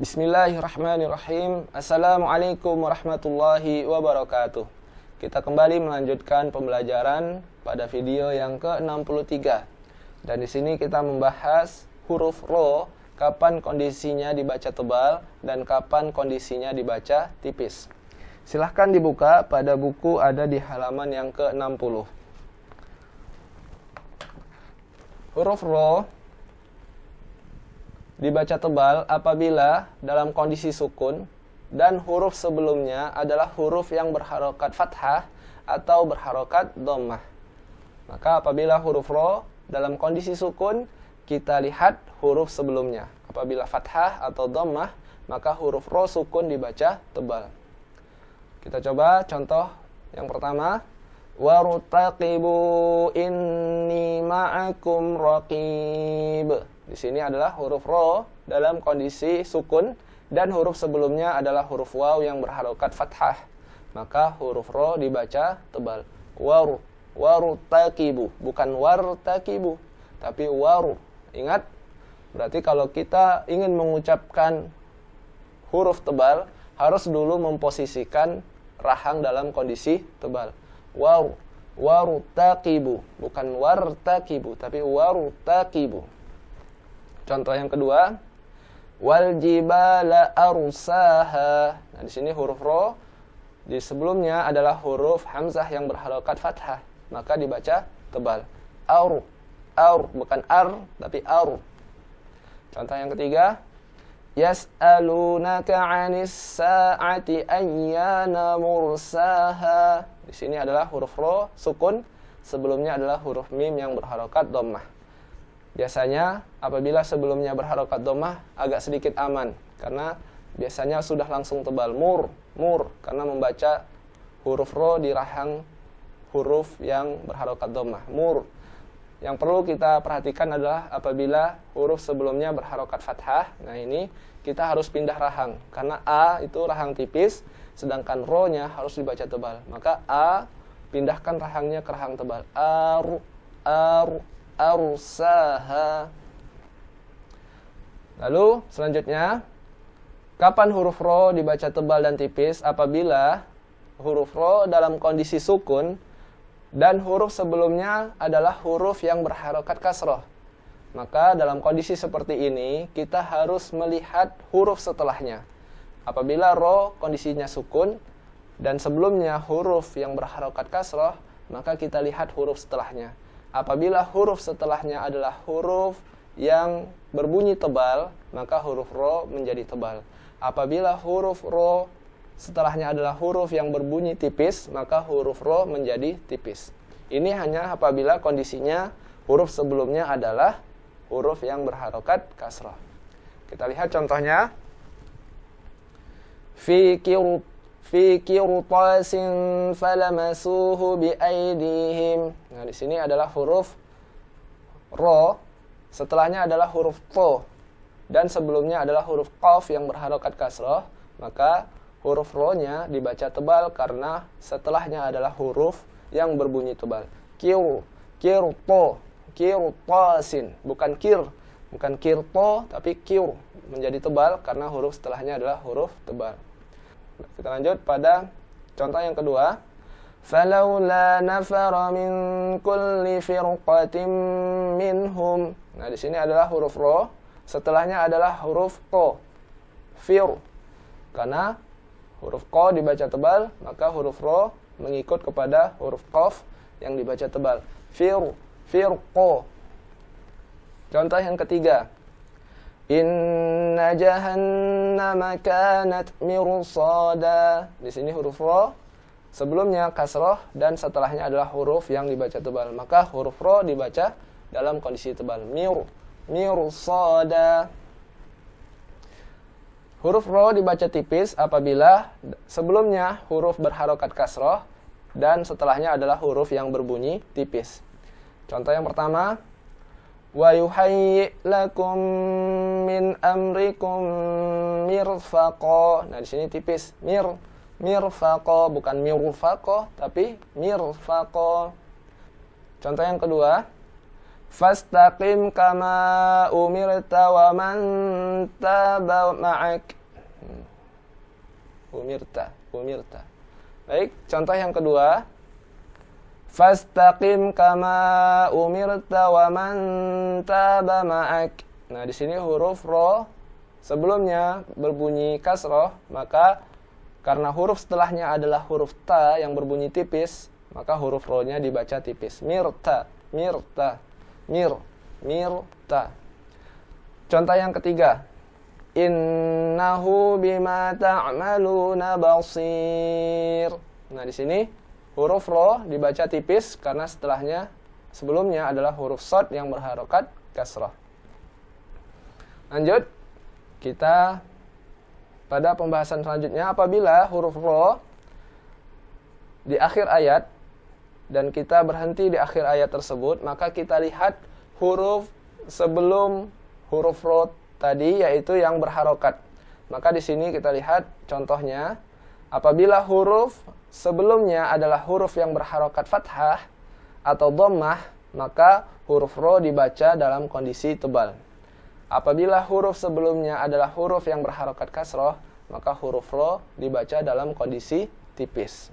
Bismillahirrahmanirrahim. Assalamualaikum warahmatullahi wabarakatuh. Kita kembali melanjutkan pembelajaran pada video yang ke-63. Dan di sini kita membahas huruf ro, kapan kondisinya dibaca tebal dan kapan kondisinya dibaca tipis. Silahkan dibuka pada buku ada di halaman yang ke-60. Huruf ro dibaca tebal apabila dalam kondisi sukun dan huruf sebelumnya adalah huruf yang berharokat fathah atau berharokat domah. Maka apabila huruf ro dalam kondisi sukun, kita lihat huruf sebelumnya. Apabila fathah atau domah, maka huruf ro sukun dibaca tebal. Kita coba contoh yang pertama. Warutaqibu inni ma'akum raqib. Di sini adalah huruf ro dalam kondisi sukun dan huruf sebelumnya adalah huruf waw yang berharokat fathah. Maka huruf ro dibaca tebal. Waru, waru takibu, bukan war takibu, tapi waru. Ingat, berarti kalau kita ingin mengucapkan huruf tebal, harus dulu memposisikan rahang dalam kondisi tebal. Waru, waru takibu, bukan war takibu, tapi waru takibu. Contoh yang kedua, wal jibala Nah, di sini huruf ro di sebelumnya adalah huruf hamzah yang berharokat fathah, maka dibaca tebal. Aur, aur bukan ar tapi aur. Contoh yang ketiga, yas'alunaka 'anis sa'ati ayyana mursaha. Di sini adalah huruf ro sukun, sebelumnya adalah huruf mim yang berharokat dhammah. Biasanya apabila sebelumnya berharokat domah agak sedikit aman karena biasanya sudah langsung tebal mur mur karena membaca huruf ro di rahang huruf yang berharokat domah mur. Yang perlu kita perhatikan adalah apabila huruf sebelumnya berharokat fathah, nah ini kita harus pindah rahang karena a itu rahang tipis, sedangkan ro-nya harus dibaca tebal. Maka a pindahkan rahangnya ke rahang tebal. ar ar arsaha. Lalu selanjutnya kapan huruf ro dibaca tebal dan tipis apabila huruf ro dalam kondisi sukun dan huruf sebelumnya adalah huruf yang berharokat kasroh. Maka dalam kondisi seperti ini kita harus melihat huruf setelahnya. Apabila ro kondisinya sukun dan sebelumnya huruf yang berharokat kasroh, maka kita lihat huruf setelahnya apabila huruf setelahnya adalah huruf yang berbunyi tebal, maka huruf ro menjadi tebal. Apabila huruf ro setelahnya adalah huruf yang berbunyi tipis, maka huruf ro menjadi tipis. Ini hanya apabila kondisinya huruf sebelumnya adalah huruf yang berharokat kasrah. Kita lihat contohnya. Fi kirub fi kirtasin falamasuhu biaidihim. Nah, di sini adalah huruf ro, setelahnya adalah huruf to dan sebelumnya adalah huruf qaf yang berharokat kasroh, maka huruf ro-nya dibaca tebal karena setelahnya adalah huruf yang berbunyi tebal. Kiu, kirpo, kirtasin, bukan kir, bukan kirpo, tapi kiu menjadi tebal karena huruf setelahnya adalah huruf tebal. Kita lanjut pada contoh yang kedua. Falaula nafar min kulli firqatin minhum. Nah, di sini adalah huruf ro, setelahnya adalah huruf ko. Fir. Karena huruf ko dibaca tebal, maka huruf ro mengikut kepada huruf qaf yang dibaca tebal. Fir, firqo. Contoh yang ketiga. Inna jahannam kanat mirsada. Di sini huruf ro sebelumnya kasroh dan setelahnya adalah huruf yang dibaca tebal. Maka huruf ro dibaca dalam kondisi tebal. Mir, mirsada. Huruf ro dibaca tipis apabila sebelumnya huruf berharokat kasroh dan setelahnya adalah huruf yang berbunyi tipis. Contoh yang pertama, وَيُحَيِّئْ lakum min أَمْرِكُمْ مِرْفَقَ Nah, di sini tipis. Mir mirfaqa bukan mirfaqa tapi mirfaqa. Contoh yang kedua, fastaqim kama umirta وَمَنْ man taba hmm. Umirta, umirta. Baik, contoh yang kedua, Fastaqim kama umirta wa man taba ma'ak. Nah, di sini huruf ro sebelumnya berbunyi kasroh, maka karena huruf setelahnya adalah huruf ta yang berbunyi tipis, maka huruf ro-nya dibaca tipis. Mirta, mirta, mir, mirta. Contoh yang ketiga. Innahu bima ta'maluna basir. Nah, di sini Huruf ro dibaca tipis karena setelahnya sebelumnya adalah huruf sod yang berharokat kasrah. Lanjut, kita pada pembahasan selanjutnya apabila huruf ro di akhir ayat dan kita berhenti di akhir ayat tersebut, maka kita lihat huruf sebelum huruf ro tadi yaitu yang berharokat. Maka di sini kita lihat contohnya Apabila huruf sebelumnya adalah huruf yang berharokat fathah atau dhammah, maka huruf ro dibaca dalam kondisi tebal. Apabila huruf sebelumnya adalah huruf yang berharokat kasroh, maka huruf ro dibaca dalam kondisi tipis.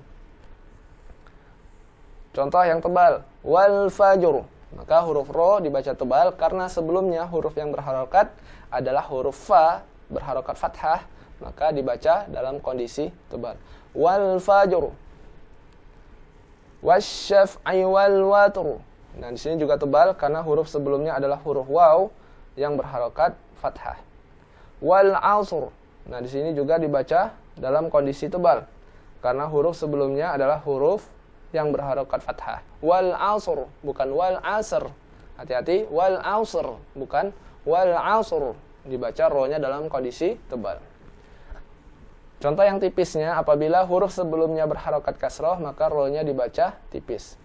Contoh yang tebal, wal fajr. Maka huruf ro dibaca tebal karena sebelumnya huruf yang berharokat adalah huruf fa berharokat fathah maka dibaca dalam kondisi tebal Wal fajr. Wasyaf'i wal watru. Nah, di sini juga tebal karena huruf sebelumnya adalah huruf waw yang berharokat fathah. Wal asr. Nah, di sini juga dibaca dalam kondisi tebal karena huruf sebelumnya adalah huruf yang berharokat fathah. Wal asr bukan wal asr. Hati-hati, wal asr bukan wal asr. Dibaca rohnya dalam kondisi tebal. Contoh yang tipisnya, apabila huruf sebelumnya berharokat kasroh, maka rohnya dibaca tipis.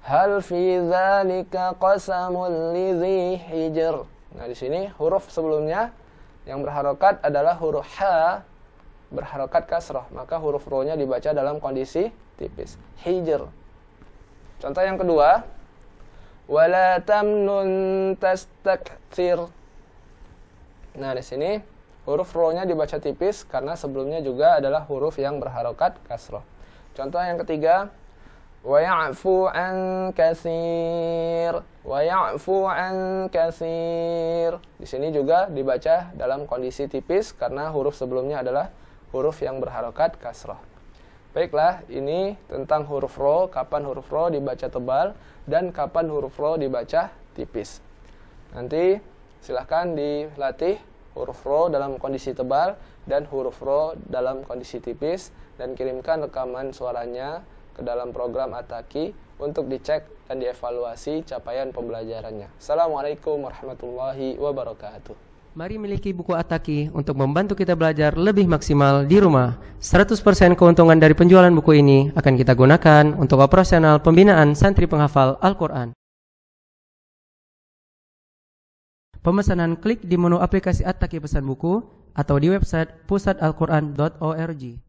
Hal fi dzalika qasamul lidhi hijr. Nah, di sini huruf sebelumnya yang berharokat adalah huruf ha berharokat kasroh. Maka huruf rohnya dibaca dalam kondisi tipis. Hijr. Contoh yang kedua. Wala tamnun tastakthir. Nah, di sini Huruf ro-nya dibaca tipis karena sebelumnya juga adalah huruf yang berharokat kasroh. Contoh yang ketiga, wa'yafu' an kasir, wa'yafu' an kasir. di sini juga dibaca dalam kondisi tipis karena huruf sebelumnya adalah huruf yang berharokat kasroh baiklah ini tentang huruf ro kapan huruf ro dibaca tebal dan kapan huruf ro dibaca tipis nanti silahkan dilatih huruf ro dalam kondisi tebal dan huruf ro dalam kondisi tipis dan kirimkan rekaman suaranya ke dalam program Ataki untuk dicek dan dievaluasi capaian pembelajarannya. Assalamualaikum warahmatullahi wabarakatuh. Mari miliki buku Ataki untuk membantu kita belajar lebih maksimal di rumah. 100% keuntungan dari penjualan buku ini akan kita gunakan untuk operasional pembinaan santri penghafal Al-Quran. pemesanan klik di menu aplikasi Ataki Pesan Buku atau di website pusatalquran.org